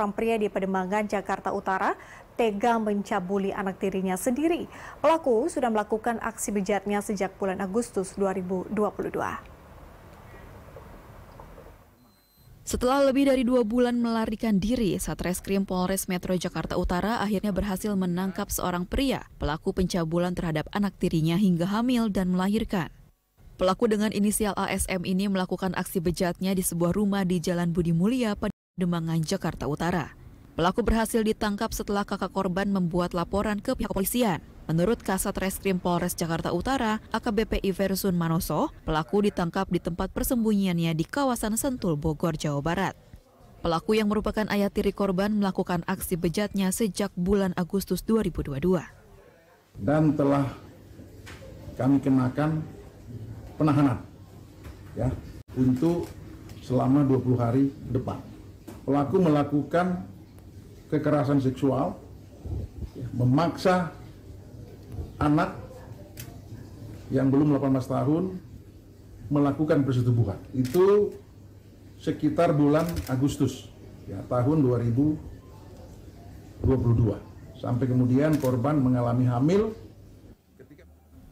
seorang pria di Pademangan, Jakarta Utara tega mencabuli anak tirinya sendiri. Pelaku sudah melakukan aksi bejatnya sejak bulan Agustus 2022. Setelah lebih dari dua bulan melarikan diri, Satreskrim Polres Metro Jakarta Utara akhirnya berhasil menangkap seorang pria, pelaku pencabulan terhadap anak tirinya hingga hamil dan melahirkan. Pelaku dengan inisial ASM ini melakukan aksi bejatnya di sebuah rumah di Jalan Budi Mulia pada Demangan, Jakarta Utara. Pelaku berhasil ditangkap setelah kakak korban membuat laporan ke pihak kepolisian. Menurut Kasat Reskrim Polres Jakarta Utara, AKBP Iversun Manoso, pelaku ditangkap di tempat persembunyiannya di kawasan Sentul, Bogor, Jawa Barat. Pelaku yang merupakan ayah tiri korban melakukan aksi bejatnya sejak bulan Agustus 2022. Dan telah kami kenakan penahanan ya untuk selama 20 hari depan pelaku melakukan kekerasan seksual, memaksa anak yang belum 18 tahun melakukan persetubuhan. Itu sekitar bulan Agustus ya, tahun 2022. Sampai kemudian korban mengalami hamil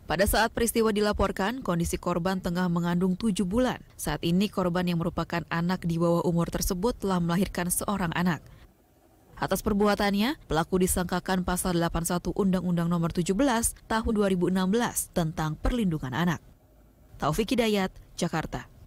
pada saat peristiwa dilaporkan, kondisi korban tengah mengandung tujuh bulan. Saat ini korban yang merupakan anak di bawah umur tersebut telah melahirkan seorang anak. Atas perbuatannya, pelaku disangkakan pasal 81 Undang-Undang Nomor 17 Tahun 2016 tentang Perlindungan Anak. Taufik Hidayat, Jakarta.